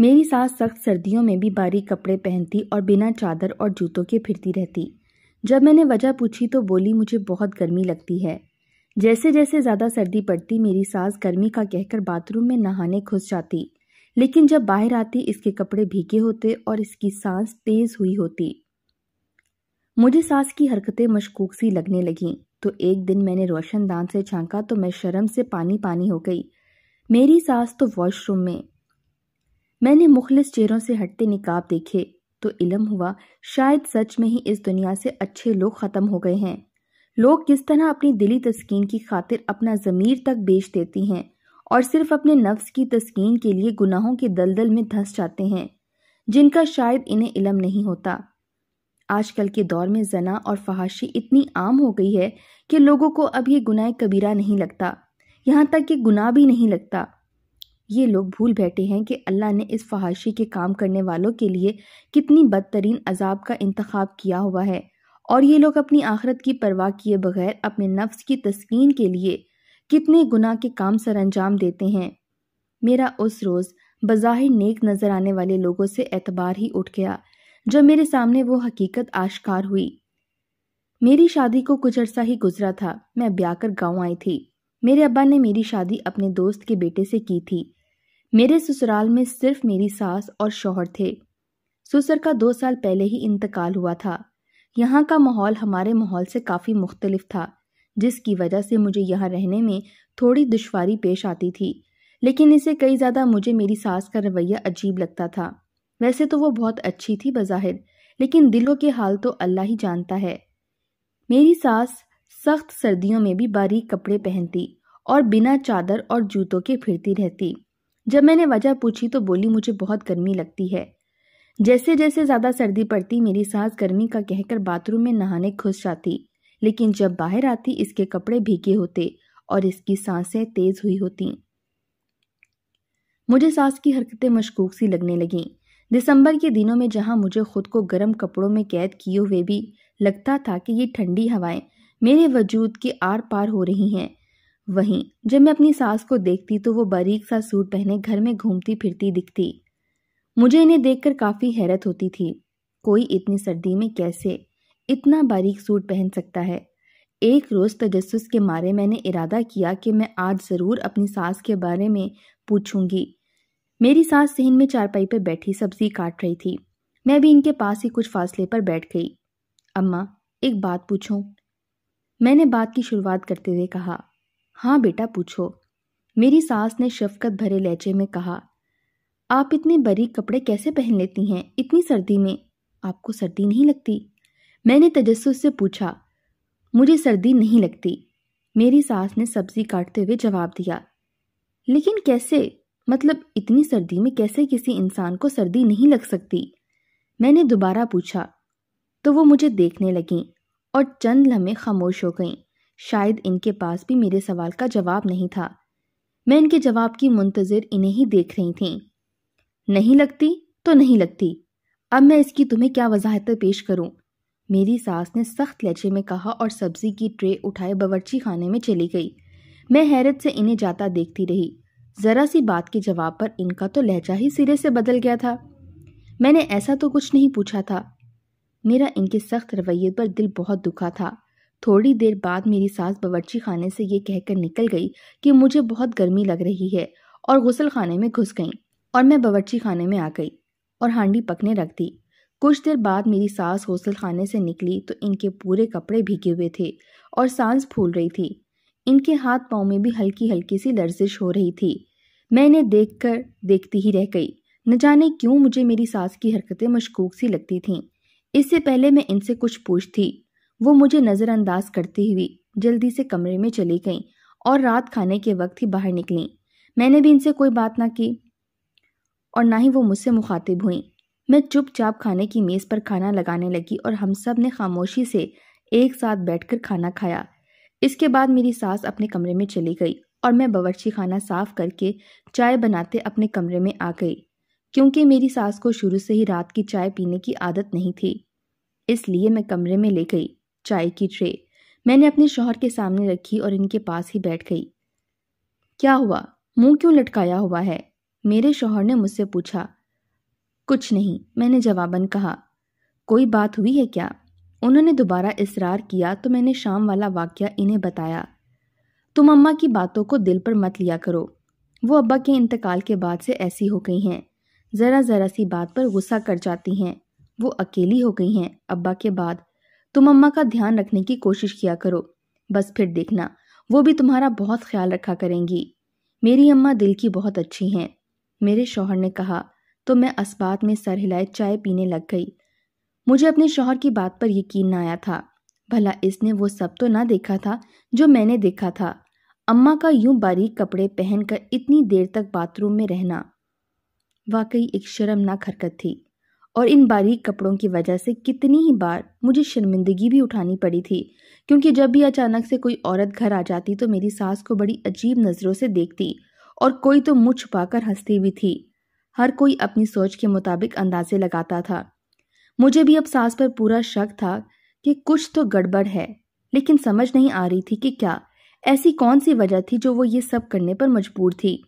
मेरी सास सख्त सर्दियों में भी बारीक कपड़े पहनती और बिना चादर और जूतों के फिरती रहती जब मैंने वजह पूछी तो बोली मुझे बहुत गर्मी लगती है जैसे जैसे ज़्यादा सर्दी पड़ती मेरी सास गर्मी का कहकर बाथरूम में नहाने घुस जाती लेकिन जब बाहर आती इसके कपड़े भीगे होते और इसकी सांस तेज़ हुई होती मुझे सास की हरकतें मशकूक सी लगने लगीं तो एक दिन मैंने रोशनदान से झांका तो मैं शर्म से पानी पानी हो गई मेरी सास तो वॉशरूम में मैंने मुखलिस चेहरों से हटते निकाब देखे तो इलम हुआ शायद सच में ही इस दुनिया से अच्छे लोग ख़त्म हो गए हैं लोग किस तरह अपनी दिली तस्कीन की खातिर अपना ज़मीर तक बेच देती हैं और सिर्फ अपने नफ्स की तस्कीन के लिए गुनाहों के दलदल में धंस जाते हैं जिनका शायद इन्हें इलम नहीं होता आजकल के दौर में जना और फहाशी इतनी आम हो गई है कि लोगों को अब ये गुनाह कबीरा नहीं लगता यहाँ तक कि गुनाह भी नहीं लगता ये लोग भूल बैठे हैं कि अल्लाह ने इस फहाशी के काम करने वालों के लिए कितनी बदतरीन अजाब का इंतखब किया हुआ है और ये लोग अपनी आखरत की परवाह किए बगैर अपने नफ्स की तस्कीन के लिए कितने गुनाह के काम सर अंजाम देते हैं मेरा उस रोज़ बज़ाहिर नेक नज़र आने वाले लोगों से एतबार ही उठ गया जब मेरे सामने वो हकीकत आश्कार हुई मेरी शादी को कुछ अरसा ही गुजरा था मैं ब्याकर गाँव आई थी मेरे अब्बा ने मेरी शादी अपने दोस्त के बेटे से की थी मेरे ससुराल में सिर्फ मेरी सास और शौहर थे सुसर का दो साल पहले ही इंतकाल हुआ था यहाँ का माहौल हमारे माहौल से काफ़ी मुख्तलिफ था जिसकी वजह से मुझे यहाँ रहने में थोड़ी दुशारी पेश आती थी लेकिन इसे कई ज़्यादा मुझे मेरी सास का रवैया अजीब लगता था वैसे तो वो बहुत अच्छी थी बज़ाहिर लेकिन दिलों के हाल तो अल्लाह ही जानता है मेरी सास सख्त सर्दियों में भी बारीक कपड़े पहनती और बिना चादर और जूतों के फिरती रहती जब मैंने वजह पूछी तो बोली मुझे बहुत गर्मी लगती है जैसे जैसे ज़्यादा सर्दी पड़ती मेरी सांस गर्मी का कहकर बाथरूम में नहाने खुश जाती लेकिन जब बाहर आती इसके कपड़े भीगे होते और इसकी सांसें तेज हुई होती मुझे सांस की हरकतें मशकूक सी लगने लगीं दिसंबर के दिनों में जहां मुझे खुद को गर्म कपड़ों में कैद किए हुए भी लगता था कि ये ठंडी हवाएं मेरे वजूद के आर पार हो रही हैं वहीं जब मैं अपनी सास को देखती तो वो बारीक सा सूट पहने घर में घूमती फिरती दिखती मुझे इन्हें देखकर काफ़ी हैरत होती थी कोई इतनी सर्दी में कैसे इतना बारीक सूट पहन सकता है एक रोज़ तजस के मारे मैंने इरादा किया कि मैं आज ज़रूर अपनी सास के बारे में पूछूंगी मेरी सास सहन में चारपाई पर बैठी सब्जी काट रही थी मैं भी इनके पास ही कुछ फासले पर बैठ गई अम्मा एक बात पूछूं मैंने बात की शुरुआत करते हुए कहा हाँ बेटा पूछो मेरी सास ने शफकत भरे लहजे में कहा आप इतने बरी कपड़े कैसे पहन लेती हैं इतनी सर्दी में आपको सर्दी नहीं लगती मैंने तजस्स से पूछा मुझे सर्दी नहीं लगती मेरी सास ने सब्जी काटते हुए जवाब दिया लेकिन कैसे मतलब इतनी सर्दी में कैसे किसी इंसान को सर्दी नहीं लग सकती मैंने दोबारा पूछा तो वो मुझे देखने लगीं और चंद लम्हे खामोश हो गईं शायद इनके पास भी मेरे सवाल का जवाब नहीं था मैं इनके जवाब की मुंतज़र इन्हें ही देख रही थी नहीं लगती तो नहीं लगती अब मैं इसकी तुम्हें क्या वजाहत पेश करूं मेरी सास ने सख्त लहजे में कहा और सब्जी की ट्रे उठाए बावर्ची खाने में चली गई मैं हैरत से इन्हें जाता देखती रही ज़रा सी बात के जवाब पर इनका तो लहजा ही सिरे से बदल गया था मैंने ऐसा तो कुछ नहीं पूछा था मेरा इनके सख्त रवैये पर दिल बहुत दुखा था थोड़ी देर बाद मेरी सास बावर्ची खाने से ये कहकर निकल गई कि मुझे बहुत गर्मी लग रही है और गुसल खाने में घुस गई और मैं बावर्ची खाने में आ गई और हांडी पकने रख दी कुछ देर बाद मेरी सास गुसल खाने से निकली तो इनके पूरे कपड़े भीगे हुए थे और सांस फूल रही थी इनके हाथ पाँव में भी हल्की हल्की सी लर्जिश हो रही थी मैं इन्हें देख कर देखती ही रह गई न जाने क्यों मुझे मेरी सास की हरकतें मशकूक सी लगती थीं इससे पहले मैं इनसे कुछ पूछती वो मुझे नज़रअंदाज करती हुई जल्दी से कमरे में चली गईं और रात खाने के वक्त ही बाहर निकलीं मैंने भी इनसे कोई बात ना की और ना ही वो मुझसे मुखातिब हुई मैं चुपचाप खाने की मेज़ पर खाना लगाने लगी और हम सब ने खामोशी से एक साथ बैठकर खाना खाया इसके बाद मेरी सास अपने कमरे में चली गई और मैं बावर्ची खाना साफ करके चाय बनाते अपने कमरे में आ गई क्योंकि मेरी सास को शुरू से ही रात की चाय पीने की आदत नहीं थी इसलिए मैं कमरे में ले गई चाय की ट्रे मैंने अपने शोहर के सामने रखी और इनके पास ही बैठ गई क्या हुआ मुंह क्यों लटकाया हुआ है मेरे शोहर ने मुझसे पूछा कुछ नहीं मैंने जवाबन कहा कोई बात हुई है क्या उन्होंने दोबारा इसरार किया तो मैंने शाम वाला वाक्य इन्हें बताया तुम अम्मा की बातों को दिल पर मत लिया करो वो अब्बा के इंतकाल के बाद से ऐसी हो गई हैं ज़रा ज़रा सी बात पर गुस्सा कर जाती हैं वो अकेली हो गई हैं अब्बा के बाद तुम अम्मा का ध्यान रखने की कोशिश किया करो बस फिर देखना वो भी तुम्हारा बहुत ख्याल रखा करेंगी मेरी अम्मा दिल की बहुत अच्छी हैं मेरे शौहर ने कहा तो मैं इस्बात में सर हिलाए चाय पीने लग गई मुझे अपने शौहर की बात पर यकीन न आया था भला इसने वो सब तो ना देखा था जो मैंने देखा था अम्मा का यूं बारीक कपड़े पहनकर इतनी देर तक बाथरूम में रहना वाकई एक शर्मनाक हरकत थी और इन बारीक कपड़ों की वजह से कितनी ही बार मुझे शर्मिंदगी भी उठानी पड़ी थी क्योंकि जब भी अचानक से कोई औरत घर आ जाती तो मेरी सास को बड़ी अजीब नज़रों से देखती और कोई तो मुँह छुपाकर हंसती भी थी हर कोई अपनी सोच के मुताबिक अंदाजे लगाता था मुझे भी अब सास पर पूरा शक था कि कुछ तो गड़बड़ है लेकिन समझ नहीं आ रही थी कि क्या ऐसी कौन सी वजह थी जो वो ये सब करने पर मजबूर थी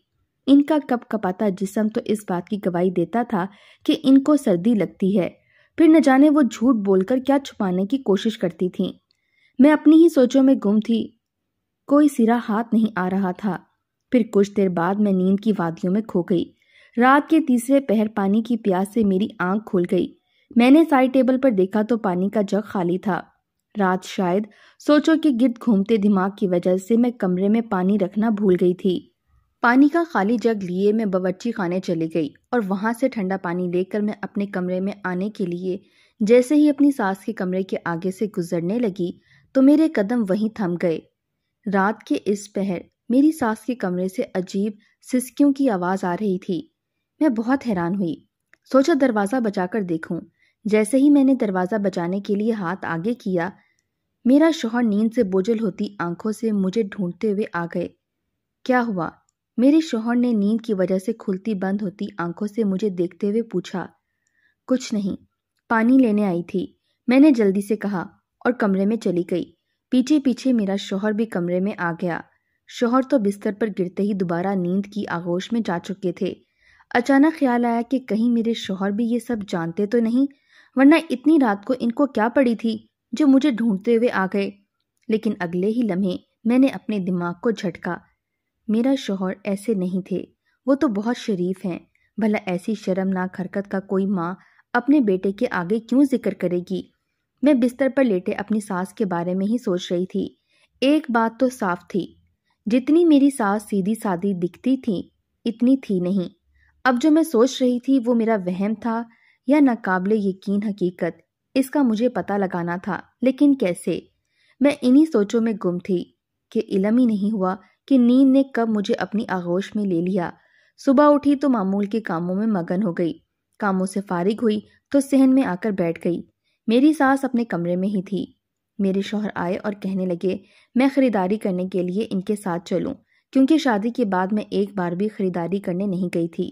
इनका कप कपाता जिसम तो इस बात की गवाही देता था कि इनको सर्दी लगती है फिर न जाने वो झूठ बोलकर क्या छुपाने की कोशिश करती थी मैं अपनी ही सोचों में गुम थी कोई सिरा हाथ नहीं आ रहा था फिर कुछ देर बाद मैं नींद की वादियों में खो गई रात के तीसरे पहर पानी की प्यास से मेरी आंख खुल गई मैंने साइड टेबल पर देखा तो पानी का जग खाली था रात शायद सोचों के गिरद घूमते दिमाग की वजह से मैं कमरे में पानी रखना भूल गई थी पानी का खाली जग लिए मैं बावची खाने चली गई और वहाँ से ठंडा पानी लेकर मैं अपने कमरे में आने के लिए जैसे ही अपनी सास के कमरे के आगे से गुजरने लगी तो मेरे कदम वहीं थम गए रात के इस पहर मेरी सास के कमरे से अजीब सिसकियों की आवाज़ आ रही थी मैं बहुत हैरान हुई सोचा दरवाज़ा बचाकर देखूं। जैसे ही मैंने दरवाज़ा बचाने के लिए हाथ आगे किया मेरा शोहर नींद से बोझल होती आंखों से मुझे ढूंढते हुए आ गए क्या हुआ मेरे शोहर ने नींद की वजह से खुलती बंद होती आंखों से मुझे देखते हुए पूछा कुछ नहीं पानी लेने आई थी मैंने जल्दी से कहा और कमरे में चली गई पीछे पीछे मेरा शोहर भी कमरे में आ गया शोहर तो बिस्तर पर गिरते ही दोबारा नींद की आगोश में जा चुके थे अचानक ख्याल आया कि कहीं मेरे शोहर भी ये सब जानते तो नहीं वरना इतनी रात को इनको क्या पड़ी थी जो मुझे ढूंढते हुए आ गए लेकिन अगले ही लम्हे मैंने अपने दिमाग को झटका मेरा शोहर ऐसे नहीं थे वो तो बहुत शरीफ हैं भला ऐसी शर्मनाक हरकत का कोई माँ अपने बेटे के आगे क्यों जिक्र करेगी मैं बिस्तर पर लेटे अपनी सास के बारे में ही सोच रही थी एक बात तो साफ थी जितनी मेरी सास सीधी सादी दिखती थी इतनी थी नहीं अब जो मैं सोच रही थी वो मेरा वहम था या नाकाबले यकीन हकीकत इसका मुझे पता लगाना था लेकिन कैसे मैं इन्हीं सोचों में गुम थी कि इलम ही नहीं हुआ कि नींद ने कब मुझे अपनी आगोश में ले लिया सुबह उठी तो मामूल के कामों में मगन हो गई कामों से फारिग हुई तो सहन में आकर बैठ गई मेरी सास अपने कमरे में ही थी मेरे शोहर आए और कहने लगे मैं ख़रीदारी करने के लिए इनके साथ चलूं क्योंकि शादी के बाद मैं एक बार भी ख़रीदारी करने नहीं गई थी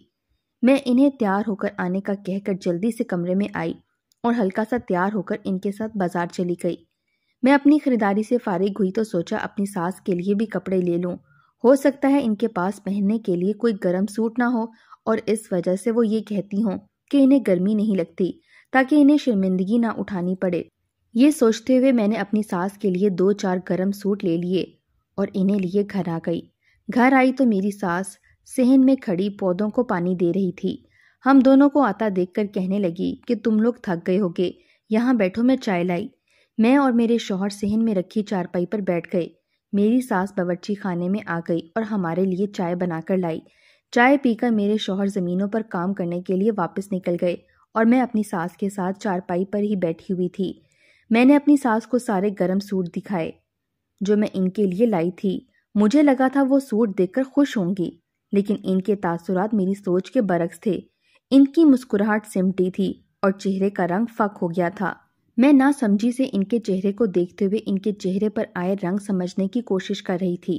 मैं इन्हें तैयार होकर आने का कहकर जल्दी से कमरे में आई और हल्का सा तैयार होकर इनके साथ बाजार चली गई मैं अपनी खरीदारी से फारिग हुई तो सोचा अपनी सास के लिए भी कपड़े ले लूँ हो सकता है इनके पास पहनने के लिए कोई गर्म सूट ना हो और इस वजह से वो ये कहती हों कि इन्हें गर्मी नहीं लगती ताकि इन्हें शर्मिंदगी ना उठानी पड़े ये सोचते हुए मैंने अपनी सास के लिए दो चार गर्म सूट ले लिए और इन्हें लिए घर आ गई घर आई तो मेरी सास सहन में खड़ी पौधों को पानी दे रही थी हम दोनों को आता देखकर कहने लगी कि तुम लोग थक गए होगे यहाँ बैठो मैं चाय लाई मैं और मेरे शोहर सहन में रखी चारपाई पर बैठ गए मेरी सास बावर्ची खाने में आ गई और हमारे लिए चाय बनाकर लाई चाय पीकर मेरे शोहर ज़मीनों पर काम करने के लिए वापस निकल गए और मैं अपनी सास के साथ चारपाई पर ही बैठी हुई थी मैंने अपनी सास को सारे गर्म सूट दिखाए जो मैं इनके लिए लाई थी मुझे लगा था वो सूट देखकर खुश होंगी लेकिन इनके तासुरात मेरी सोच के बरक्स थे इनकी मुस्कुराहट सिमटी थी और चेहरे का रंग फक हो गया था मैं ना समझी से इनके चेहरे को देखते हुए इनके चेहरे पर आए रंग समझने की कोशिश कर रही थी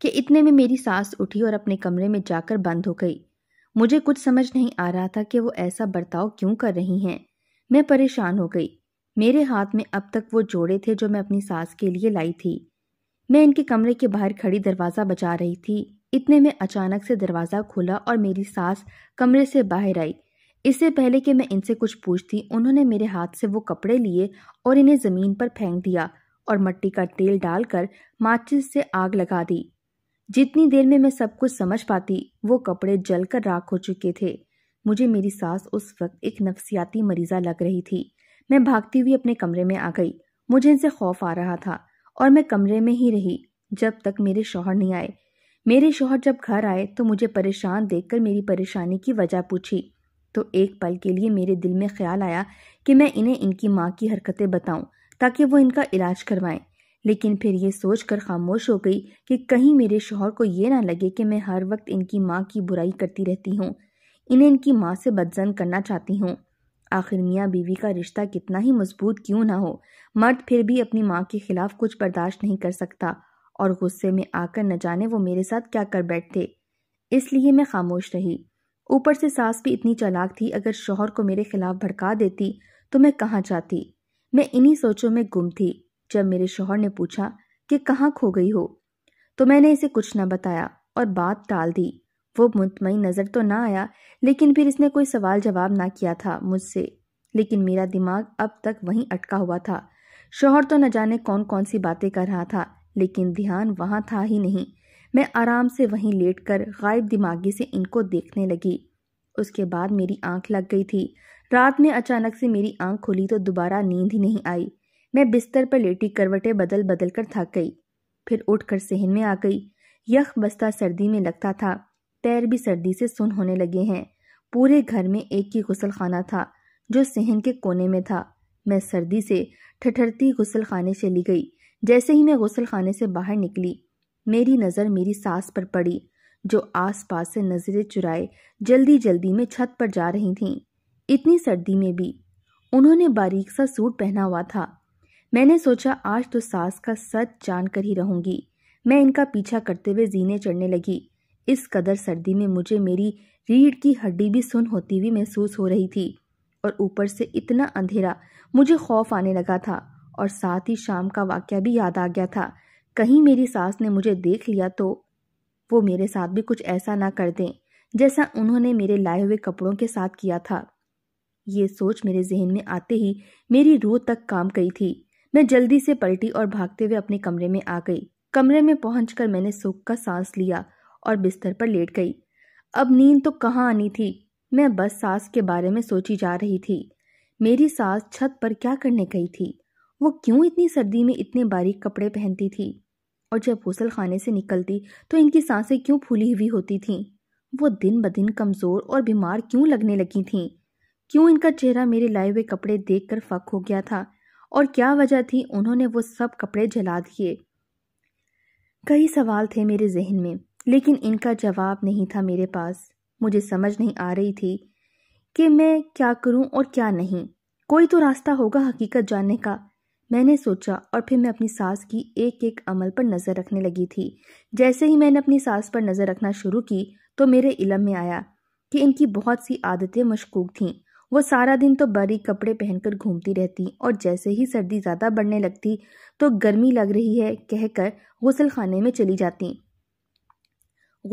कि इतने में मेरी सास उठी और अपने कमरे में जाकर बंद हो गई मुझे कुछ समझ नहीं आ रहा था कि वो ऐसा बर्ताव क्यों कर रही हैं मैं परेशान हो गई मेरे हाथ में अब तक वो जोड़े थे जो मैं अपनी सास के लिए लाई थी मैं इनके कमरे के बाहर खड़ी दरवाज़ा बजा रही थी इतने में अचानक से दरवाज़ा खुला और मेरी सास कमरे से बाहर आई इससे पहले कि मैं इनसे कुछ पूछती उन्होंने मेरे हाथ से वो कपड़े लिए और इन्हें ज़मीन पर फेंक दिया और मट्टी का तेल डालकर माचिस से आग लगा दी जितनी देर में मैं सब कुछ समझ पाती वो कपड़े जलकर राख हो चुके थे मुझे मेरी सास उस वक्त एक नफसियाती मरीज़ा लग रही थी मैं भागती हुई अपने कमरे में आ गई मुझे इनसे खौफ आ रहा था और मैं कमरे में ही रही जब तक मेरे शोहर नहीं आए मेरे शोहर जब घर आए तो मुझे परेशान देखकर मेरी परेशानी की वजह पूछी तो एक पल के लिए मेरे दिल में ख्याल आया कि मैं इन्हें इनकी माँ की हरकतें बताऊं ताकि वो इनका इलाज करवाएं लेकिन फिर ये सोच कर खामोश हो गई कि कहीं मेरे शोहर को ये ना लगे कि मैं हर वक्त इनकी माँ की बुराई करती रहती हूँ इन्हें इनकी माँ से बदजन करना चाहती हूँ आखिर मियाँ बीवी का रिश्ता कितना ही मजबूत क्यों ना हो मर्द फिर भी अपनी माँ के खिलाफ कुछ बर्दाश्त नहीं कर सकता और गुस्से में आकर न जाने वो मेरे साथ क्या कर बैठते इसलिए मैं खामोश रही ऊपर से सास भी इतनी चालाक थी अगर शोहर को मेरे खिलाफ भड़का देती तो मैं कहाँ जाती मैं इन्हीं सोचों में गुम थी जब मेरे शोहर ने पूछा कि कहाँ खो गई हो तो मैंने इसे कुछ न बताया और बात टाल दी वो मुतमिन नज़र तो ना आया लेकिन फिर इसने कोई सवाल जवाब ना किया था मुझसे लेकिन मेरा दिमाग अब तक वहीं अटका हुआ था शोहर तो न जाने कौन कौन सी बातें कर रहा था लेकिन ध्यान वहाँ था ही नहीं मैं आराम से वहीं लेटकर गायब दिमागी से इनको देखने लगी उसके बाद मेरी आंख लग गई थी रात में अचानक से मेरी आंख खुली तो दोबारा नींद ही नहीं आई मैं बिस्तर पर लेटी करवटें बदल बदल कर थक गई फिर उठकर सहन में आ गई यख बस्ता सर्दी में लगता था पैर भी सर्दी से सुन होने लगे हैं पूरे घर में एक ही गुसल खाना था जो सहन के कोने में था मैं सर्दी से ठठरती गुसल खाने चली गई जैसे ही मैं गुसल खाने से बाहर निकली मेरी नज़र मेरी सास पर पड़ी जो आसपास से नज़रें चुराए जल्दी जल्दी में छत पर जा रही थीं इतनी सर्दी में भी उन्होंने बारीक सा सूट पहना हुआ था मैंने सोचा आज तो सास का सच जानकर ही रहूंगी मैं इनका पीछा करते हुए जीने चढ़ने लगी इस कदर सर्दी में मुझे मेरी रीढ़ की हड्डी भी सुन होती हुई महसूस हो रही थी और ऊपर से इतना अंधेरा मुझे खौफ आने लगा था और साथ ही शाम का वाक्य भी याद आ गया था कहीं मेरी सास ने मुझे देख लिया तो वो मेरे साथ भी कुछ ऐसा ना कर दें जैसा उन्होंने मेरे लाए हुए कपड़ों के साथ किया था ये सोच मेरे जहन में आते ही मेरी रूह तक काम गई थी मैं जल्दी से पलटी और भागते हुए अपने कमरे में आ गई कमरे में पहुंचकर मैंने सुख का सांस लिया और बिस्तर पर लेट गई अब नींद तो कहाँ आनी थी मैं बस सास के बारे में सोची जा रही थी मेरी सास छत पर क्या करने गई थी वो क्यों इतनी सर्दी में इतने बारीक कपड़े पहनती थी और जब गुसल खाने से निकलती तो इनकी सांसें क्यों फूली हुई होती थीं वो दिन ब दिन कमज़ोर और बीमार क्यों लगने लगी थीं क्यों इनका चेहरा मेरे लाए हुए कपड़े देख कर फक हो गया था और क्या वजह थी उन्होंने वो सब कपड़े जला दिए कई सवाल थे मेरे जहन में लेकिन इनका जवाब नहीं था मेरे पास मुझे समझ नहीं आ रही थी कि मैं क्या करूं और क्या नहीं कोई तो रास्ता होगा हकीकत जानने का मैंने सोचा और फिर मैं अपनी सास की एक एक अमल पर नज़र रखने लगी थी जैसे ही मैंने अपनी सास पर नज़र रखना शुरू की तो मेरे इलम में आया कि इनकी बहुत सी आदतें मशकूक थीं वो सारा दिन तो बारीक कपड़े पहनकर घूमती रहती और जैसे ही सर्दी ज़्यादा बढ़ने लगती तो गर्मी लग रही है कहकर गसल खाने में चली जाती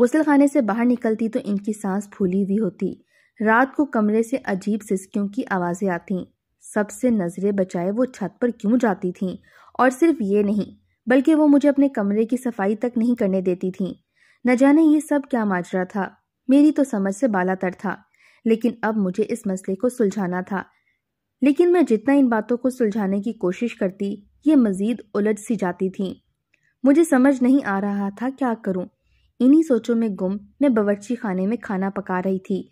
गसल खाने से बाहर निकलती तो इनकी सांस फूली हुई होती रात को कमरे से अजीब सिसकियों की आवाज़ें आती सबसे नज़रें बचाए वो छत पर क्यों जाती थीं और सिर्फ ये नहीं बल्कि वो मुझे अपने कमरे की सफाई तक नहीं करने देती थीं न जाने ये सब क्या माजरा था मेरी तो समझ से बालातर था लेकिन अब मुझे इस मसले को सुलझाना था लेकिन मैं जितना इन बातों को सुलझाने की कोशिश करती ये मज़ीद उलझ सी जाती थी मुझे समझ नहीं आ रहा था क्या करूं इन्हीं सोचों में गुम मैं बावर्ची खाने में खाना पका रही थी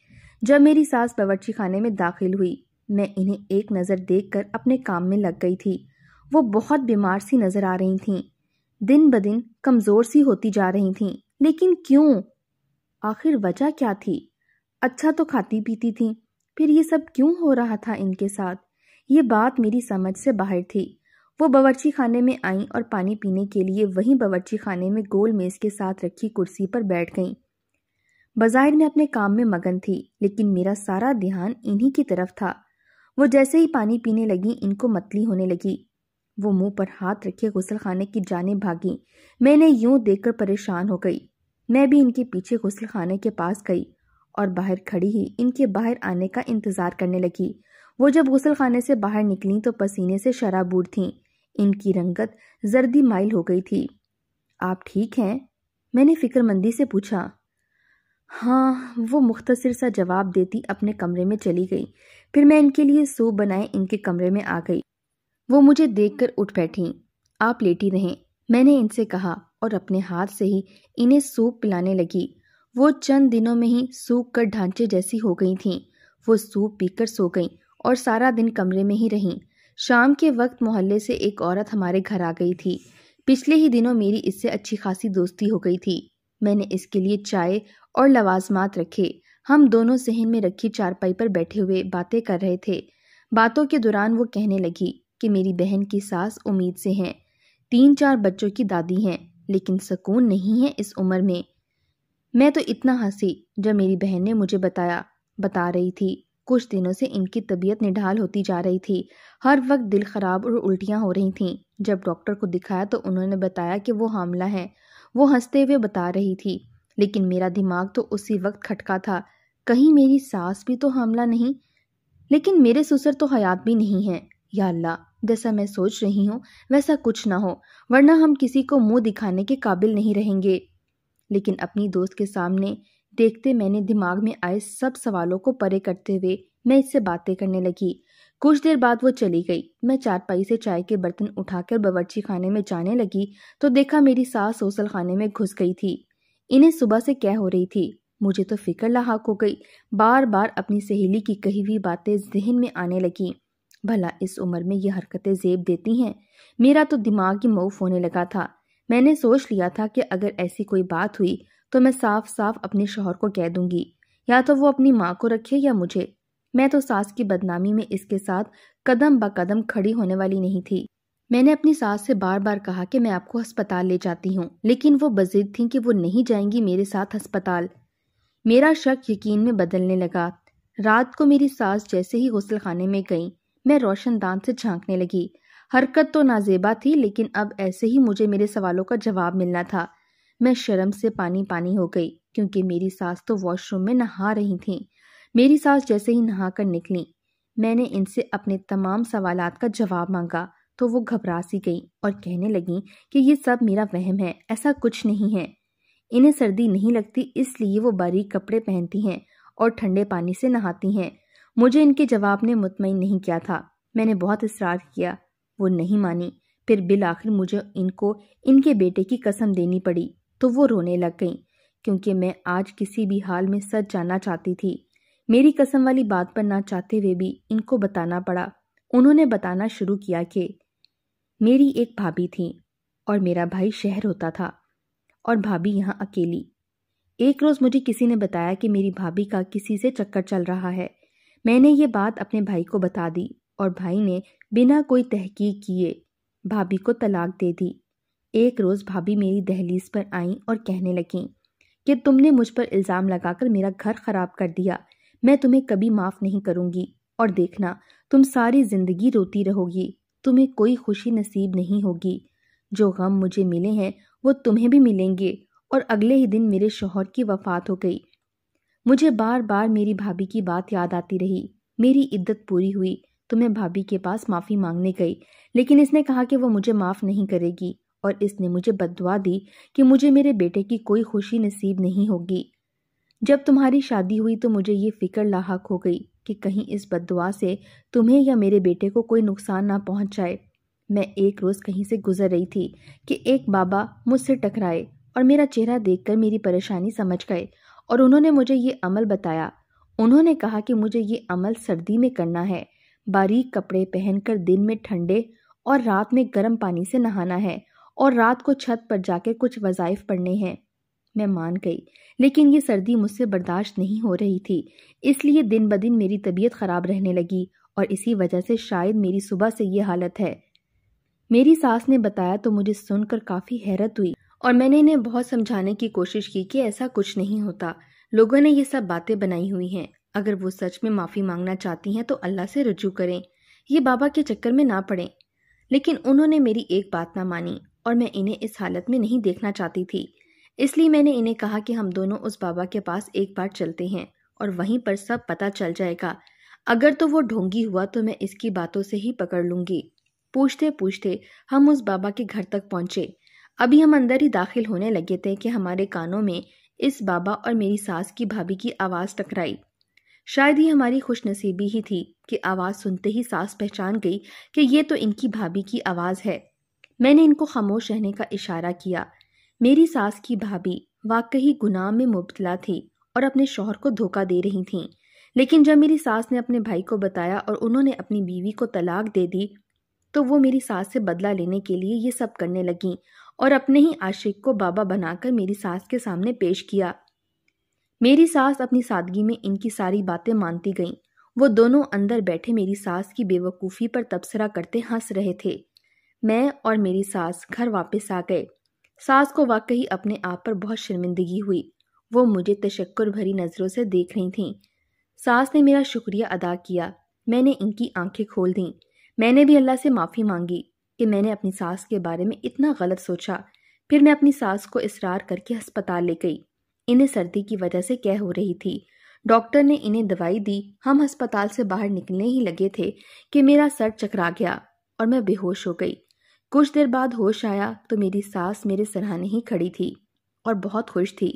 जब मेरी सास बावर्ची खाने में दाखिल हुई मैं इन्हें एक नज़र देखकर अपने काम में लग गई थी वो बहुत बीमार सी नज़र आ रही थीं दिन ब दिन कमज़ोर सी होती जा रही थीं लेकिन क्यों आखिर वजह क्या थी अच्छा तो खाती पीती थी फिर ये सब क्यों हो रहा था इनके साथ ये बात मेरी समझ से बाहर थी वो बावर्ची खाने में आईं और पानी पीने के लिए वहीं बावर्ची खाने में गोल मेज़ के साथ रखी कुर्सी पर बैठ गईं बाज़ाहिर मैं अपने काम में मगन थी लेकिन मेरा सारा ध्यान इन्हीं की तरफ था वो जैसे ही पानी पीने लगी इनको मतली होने लगी वो मुंह पर हाथ रखे गुसल खाने की जाने भागी मैंने यूं देखकर परेशान हो गई मैं भी इनके पीछे गुसल खाने के पास गई और बाहर खड़ी ही इनके बाहर आने का इंतज़ार करने लगी वो जब गुसल खाने से बाहर निकली तो पसीने से शराबूर थीं इनकी रंगत जर्दी माइल हो गई थी आप ठीक हैं मैंने फिक्रमंदी से पूछा हाँ वो मुख्तसर सा जवाब देती अपने कमरे में चली गई फिर मैं इनके लिए सूप बनाए इनके कमरे में आ गई वो मुझे देखकर उठ बैठी आप लेटी रहें मैंने इनसे कहा और अपने हाथ से ही इन्हें सूप पिलाने लगी वो चंद दिनों में ही सूख कर ढांचे जैसी हो गई थीं वो सूप पीकर सो गईं और सारा दिन कमरे में ही रहीं शाम के वक्त मोहल्ले से एक औरत हमारे घर आ गई थी पिछले ही दिनों मेरी इससे अच्छी खासी दोस्ती हो गई थी मैंने इसके लिए चाय और लवाजमात रखे हम दोनों सहन में रखी चारपाई पर बैठे हुए बातें कर रहे थे बातों के दौरान वो कहने लगी कि मेरी बहन की सास उम्मीद से हैं तीन चार बच्चों की दादी हैं लेकिन सुकून नहीं है इस उम्र में मैं तो इतना हंसी जब मेरी बहन ने मुझे बताया बता रही थी कुछ दिनों से इनकी तबीयत निढाल होती जा रही थी हर वक्त दिल खराब और उल्टियाँ हो रही थीं जब डॉक्टर को दिखाया तो उन्होंने बताया कि वो हामला है वो हंसते हुए बता रही थी लेकिन मेरा दिमाग तो उसी वक्त खटका था कहीं मेरी सास भी तो हमला नहीं लेकिन मेरे ससुर तो हयात भी नहीं है या अल्लाह जैसा मैं सोच रही हूँ वैसा कुछ ना हो वरना हम किसी को मुंह दिखाने के काबिल नहीं रहेंगे लेकिन अपनी दोस्त के सामने देखते मैंने दिमाग में आए सब सवालों को परे करते हुए मैं इससे बातें करने लगी कुछ देर बाद वो चली गई मैं चारपाई से चाय के बर्तन उठाकर बावर्ची खाने में जाने लगी तो देखा मेरी सास सोसल खाने में घुस गई थी इन्हें सुबह से क्या हो रही थी मुझे तो फिक्र लाक हो गई बार बार अपनी सहेली की कही हुई बातें जहन में आने लगी भला इस उम्र में ये हरकतें जेब देती हैं मेरा तो दिमाग ही मऊफ होने लगा था मैंने सोच लिया था कि अगर ऐसी कोई बात हुई तो मैं साफ साफ अपने शोहर को कह दूंगी या तो वो अपनी माँ को रखे या मुझे मैं तो सास की बदनामी में इसके साथ कदम ब कदम खड़ी होने वाली नहीं थी मैंने अपनी सास से बार बार कहा कि मैं आपको अस्पताल ले जाती हूँ लेकिन वो बजिद थी कि वो नहीं जाएंगी मेरे साथ अस्पताल मेरा शक यकीन में बदलने लगा रात को मेरी सास जैसे ही गसल खाने में गई मैं रोशनदान से झांकने लगी हरकत तो नाजेबा थी लेकिन अब ऐसे ही मुझे मेरे सवालों का जवाब मिलना था मैं शर्म से पानी पानी हो गई क्योंकि मेरी सास तो वॉशरूम में नहा रही थी मेरी सास जैसे ही नहा कर निकली मैंने इनसे अपने तमाम सवालात का जवाब मांगा तो वो घबरा सी गई और कहने लगी कि ये सब मेरा वहम है ऐसा कुछ नहीं है इन्हें सर्दी नहीं लगती इसलिए वो बारीक कपड़े पहनती हैं और ठंडे पानी से नहाती हैं मुझे इनके जवाब ने मुतमिन नहीं किया था मैंने बहुत इसरार किया वो नहीं मानी फिर बिल आखिर मुझे इनको इनके बेटे की कसम देनी पड़ी तो वो रोने लग गई क्योंकि मैं आज किसी भी हाल में सच जाना चाहती थी मेरी कसम वाली बात पर ना चाहते हुए भी इनको बताना पड़ा उन्होंने बताना शुरू किया कि मेरी एक भाभी थी और मेरा भाई शहर होता था और भाभी यहाँ अकेली एक रोज़ मुझे किसी ने बताया कि मेरी भाभी का किसी से चक्कर चल रहा है मैंने ये बात अपने भाई को बता दी और भाई ने बिना कोई तहकीक किए भाभी को तलाक दे दी एक रोज़ भाभी मेरी दहलीज पर आईं और कहने लगीं कि तुमने मुझ पर इल्ज़ाम लगाकर मेरा घर ख़राब कर दिया मैं तुम्हें कभी माफ़ नहीं करूँगी और देखना तुम सारी ज़िंदगी रोती रहोगी तुम्हें कोई खुशी नसीब नहीं होगी जो गम मुझे मिले हैं वो तुम्हें भी मिलेंगे और अगले ही दिन मेरे शोहर की वफात हो गई मुझे बार बार मेरी भाभी की बात याद आती रही मेरी इद्दत पूरी हुई तो मैं भाभी के पास माफ़ी मांगने गई लेकिन इसने कहा कि वो मुझे माफ़ नहीं करेगी और इसने मुझे बदवा दी कि मुझे मेरे बेटे की कोई खुशी नसीब नहीं होगी जब तुम्हारी शादी हुई तो मुझे ये फ़िक्र लाक हो गई कि कहीं इस बददुआ से तुम्हें या मेरे बेटे को कोई नुकसान ना पहुंच जाए मैं एक रोज़ कहीं से गुजर रही थी कि एक बाबा मुझसे टकराए और मेरा चेहरा देखकर मेरी परेशानी समझ गए और उन्होंने मुझे ये अमल बताया उन्होंने कहा कि मुझे ये अमल सर्दी में करना है बारीक कपड़े पहनकर दिन में ठंडे और रात में गर्म पानी से नहाना है और रात को छत पर जाके कुछ वज़ाइफ पढ़ने हैं मैं मान गई लेकिन ये सर्दी मुझसे बर्दाश्त नहीं हो रही थी इसलिए दिन ब दिन मेरी तबीयत ख़राब रहने लगी और इसी वजह से शायद मेरी सुबह से ये हालत है मेरी सास ने बताया तो मुझे सुनकर काफ़ी हैरत हुई और मैंने इन्हें बहुत समझाने की कोशिश की कि ऐसा कुछ नहीं होता लोगों ने ये सब बातें बनाई हुई हैं अगर वो सच में माफ़ी मांगना चाहती हैं तो अल्लाह से रजू करें ये बाबा के चक्कर में ना पड़े लेकिन उन्होंने मेरी एक बात ना मानी और मैं इन्हें इस हालत में नहीं देखना चाहती थी इसलिए मैंने इन्हें कहा कि हम दोनों उस बाबा के पास एक बार चलते हैं और वहीं पर सब पता चल जाएगा अगर तो वो ढोंगी हुआ तो मैं इसकी बातों से ही पकड़ लूंगी पूछते पूछते हम उस बाबा के घर तक पहुँचे अभी हम अंदर ही दाखिल होने लगे थे कि हमारे कानों में इस बाबा और मेरी सास की भाभी की आवाज़ टकराई शायद ही हमारी खुशनसीबी ही थी कि आवाज़ सुनते ही सास पहचान गई कि ये तो इनकी भाभी की आवाज़ है मैंने इनको खामोश रहने का इशारा किया मेरी सास की भाभी वाकई गुनाह में मुबतला थी और अपने शोहर को धोखा दे रही थी लेकिन जब मेरी सास ने अपने भाई को बताया और उन्होंने अपनी बीवी को तलाक दे दी तो वो मेरी सास से बदला लेने के लिए ये सब करने लगीं और अपने ही आशिक को बाबा बनाकर मेरी सास के सामने पेश किया मेरी सास अपनी सादगी में इनकी सारी बातें मानती गईं वो दोनों अंदर बैठे मेरी सास की बेवकूफ़ी पर तबसरा करते हंस रहे थे मैं और मेरी सास घर वापस आ गए सास को वाकई अपने आप पर बहुत शर्मिंदगी हुई वो मुझे तशक्कर भरी नज़रों से देख रही थीं सास ने मेरा शुक्रिया अदा किया मैंने इनकी आंखें खोल दीं मैंने भी अल्लाह से माफ़ी मांगी कि मैंने अपनी सास के बारे में इतना गलत सोचा फिर मैं अपनी सास को इसरार करके अस्पताल ले गई इन्हें सर्दी की वजह से कह हो रही थी डॉक्टर ने इन्हें दवाई दी हम अस्पताल से बाहर निकलने ही लगे थे कि मेरा सर चकरा गया और मैं बेहोश हो गई कुछ देर बाद होश आया तो मेरी सास मेरे सराहने ही खड़ी थी और बहुत खुश थी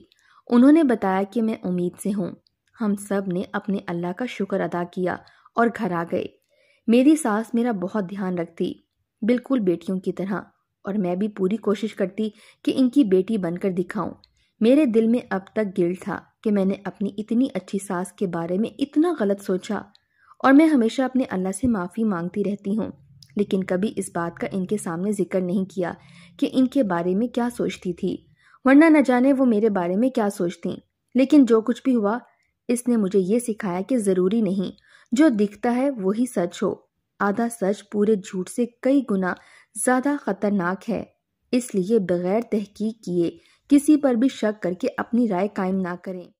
उन्होंने बताया कि मैं उम्मीद से हूँ हम सब ने अपने अल्लाह का शुक्र अदा किया और घर आ गए मेरी सास मेरा बहुत ध्यान रखती बिल्कुल बेटियों की तरह और मैं भी पूरी कोशिश करती कि इनकी बेटी बनकर दिखाऊं मेरे दिल में अब तक गिल था कि मैंने अपनी इतनी अच्छी सास के बारे में इतना गलत सोचा और मैं हमेशा अपने अल्लाह से माफ़ी मांगती रहती हूँ लेकिन कभी इस बात का इनके सामने जिक्र नहीं किया कि इनके बारे में क्या सोचती थी वरना न जाने वो मेरे बारे में क्या सोचती लेकिन जो कुछ भी हुआ इसने मुझे ये सिखाया कि ज़रूरी नहीं जो दिखता है वही सच हो आधा सच पूरे झूठ से कई गुना ज़्यादा खतरनाक है इसलिए बगैर तहकीक किए किसी पर भी शक करके अपनी राय कायम ना करें